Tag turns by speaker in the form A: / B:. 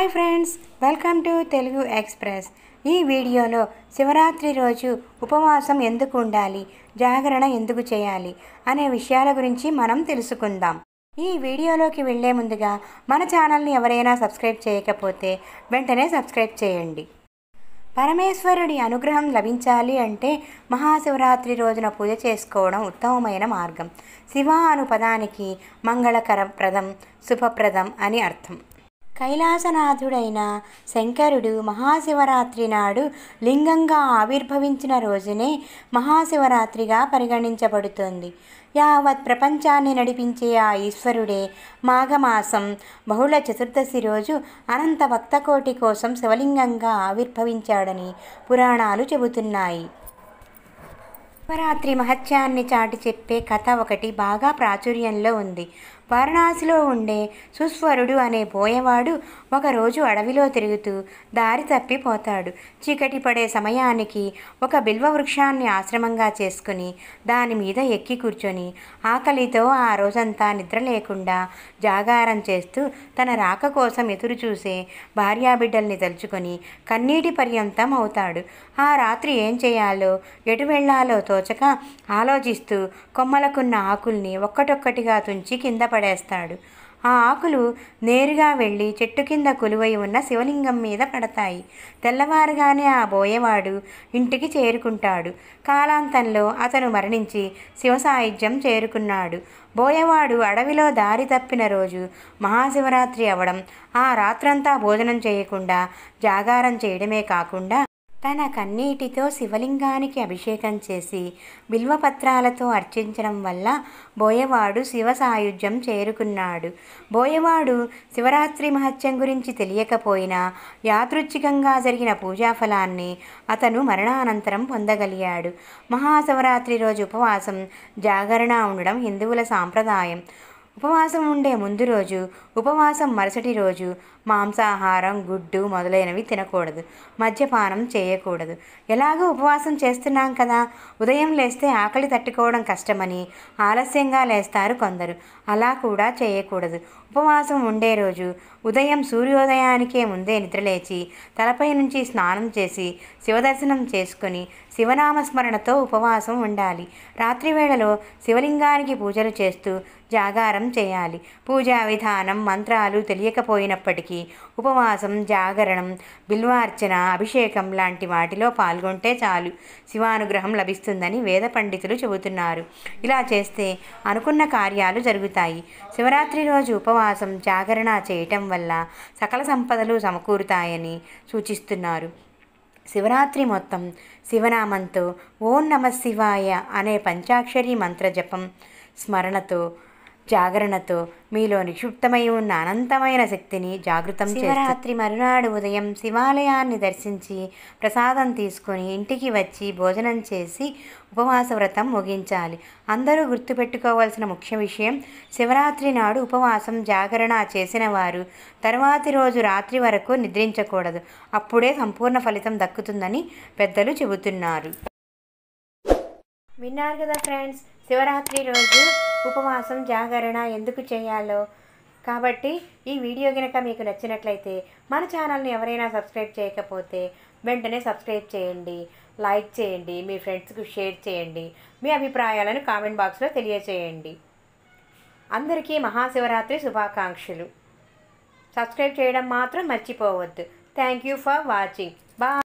A: hi friends welcome to Telugu express ఈ వీడియోలో శివరాత్రి రోజు ఉపవాసం ఎందుకు ఉండాలి జాగరణ ఎందుకు చేయాలి అనే విషయాల గురించి మనం తెలుసుకుందాం ఈ వీడియోలోకి వెళ్లే ముందుగా మన ఛానల్ని ఎవరైనా సబ్స్క్రైబ్ చేయకపోతే వెంటనే సబ్స్క్రైబ్ చేయండి పరమేశ్వరుడి అనుగ్రహం లభించాలి అంటే మహాశివరాత్రి రోజున పూజ చేసుకోవడం ఉత్తమమైన మార్గం శివ అను పదానికి మంగళకరప్రదం శుభప్రదం అని అర్థం కైలాసనాథుడైన శంకరుడు మహాశివరాత్రి నాడు లింగంగా ఆవిర్భవించిన రోజునే మహాశివరాత్రిగా పరిగణించబడుతోంది యావత్ ప్రపంచాన్ని నడిపించే ఆ ఈశ్వరుడే మాఘమాసం బహుళ చతుర్దశి రోజు అనంత భక్తకోటి కోసం శివలింగంగా ఆవిర్భవించాడని పురాణాలు చెబుతున్నాయి శివరాత్రి మహత్యాన్ని చాటి చెప్పే కథ ఒకటి బాగా ప్రాచుర్యంలో ఉంది వారణాసిలో ఉండే సుస్వరుడు అనే పోయేవాడు ఒకరోజు అడవిలో తిరుగుతూ దారి తప్పిపోతాడు చీకటి పడే సమయానికి ఒక బిల్వ వృక్షాన్ని ఆశ్రమంగా చేసుకుని దాని మీద ఎక్కి కూర్చొని ఆకలితో ఆ రోజంతా నిద్ర లేకుండా జాగారం చేస్తూ తన రాక కోసం ఎదురు చూసే భార్యాబిడ్డల్ని తలుచుకొని కన్నీటి పర్యంతం అవుతాడు ఆ రాత్రి ఏం చేయాలో ఎటు వెళ్ళాలో తోచక ఆలోచిస్తూ కొమ్మలకున్న ఆకుల్ని ఒక్కటొక్కటిగా తుంచి కింద పడేస్తాడు ఆ ఆకులు నేరుగా వెళ్ళి చెట్టు కింద కొలువై ఉన్న శివలింగం మీద పడతాయి తెల్లవారుగానే ఆ బోయేవాడు ఇంటికి చేరుకుంటాడు కాలాంతంలో అతను మరణించి శివ సాహిత్యం చేరుకున్నాడు బోయేవాడు అడవిలో దారి తప్పిన రోజు మహాశివరాత్రి అవడం ఆ రాత్రంతా భోజనం చేయకుండా జాగారం చేయడమే కాకుండా తన కన్నీటితో శివలింగానికి అభిషేకం చేసి బిల్వపత్రాలతో అర్చించడం వల్ల బోయవాడు శివ సాయుధ్యం చేరుకున్నాడు బోయవాడు శివరాత్రి మహత్యం గురించి తెలియకపోయినా యాదృచ్ఛికంగా జరిగిన పూజాఫలాన్ని అతను మరణానంతరం పొందగలిగాడు మహాశివరాత్రి రోజు ఉపవాసం జాగరణ ఉండడం హిందువుల సాంప్రదాయం ఉపవాసం ఉండే ముందు రోజు ఉపవాసం మరుసటి రోజు మాంసాహారం గుడ్డు మొదలైనవి తినకూడదు మద్యపానం చేయకూడదు ఎలాగో ఉపవాసం చేస్తున్నాం కదా ఉదయం లేస్తే ఆకలి తట్టుకోవడం కష్టమని ఆలస్యంగా లేస్తారు కొందరు అలా కూడా చేయకూడదు ఉపవాసం ఉండే రోజు ఉదయం సూర్యోదయానికే ముందే నిద్రలేచి తలపై నుంచి స్నానం చేసి శివదర్శనం చేసుకుని శివనామస్మరణతో ఉపవాసం ఉండాలి రాత్రివేళలో శివలింగానికి పూజలు చేస్తూ జాగారం చేయాలి పూజా విధానం మంత్రాలు తెలియకపోయినప్పటికీ ఉపవాసం జాగరణం బిల్వార్చన అభిషేకం లాంటి వాటిలో పాల్గొంటే చాలు శివానుగ్రహం లభిస్తుందని వేద పండితులు చెబుతున్నారు ఇలా చేస్తే అనుకున్న కార్యాలు జరుగుతాయి శివరాత్రి రోజు ఉపవాసం జాగరణ చేయటం వల్ల సకల సంపదలు సమకూరుతాయని సూచిస్తున్నారు శివరాత్రి మొత్తం శివనామంతో ఓం నమ శివాయ అనే పంచాక్షరి మంత్ర జపం స్మరణతో జాగరణతో మీలో నిక్షిప్తమై ఉన్న అనంతమైన శక్తిని జాగృతం శివరాత్రి మరునాడు ఉదయం శివాలయాన్ని దర్శించి ప్రసాదం తీసుకుని ఇంటికి వచ్చి భోజనం చేసి ఉపవాస వ్రతం ముగించాలి అందరూ గుర్తుపెట్టుకోవాల్సిన ముఖ్య విషయం శివరాత్రి నాడు ఉపవాసం జాగరణ చేసిన వారు తర్వాతి రోజు రాత్రి వరకు నిద్రించకూడదు అప్పుడే సంపూర్ణ ఫలితం దక్కుతుందని పెద్దలు చెబుతున్నారు విన్నారు కదా ఫ్రెండ్స్ శివరాత్రి రోజు ఉపవాసం జాగరణ ఎందుకు చేయాలో కాబట్టి ఈ వీడియో కనుక మీకు నచ్చినట్లయితే మన ఛానల్ని ఎవరైనా సబ్స్క్రైబ్ చేయకపోతే వెంటనే సబ్స్క్రైబ్ చేయండి లైక్ చేయండి మీ ఫ్రెండ్స్కి షేర్ చేయండి మీ అభిప్రాయాలను కామెంట్ బాక్స్లో తెలియచేయండి అందరికీ మహాశివరాత్రి శుభాకాంక్షలు సబ్స్క్రైబ్ చేయడం మాత్రం మర్చిపోవద్దు thank you for watching bye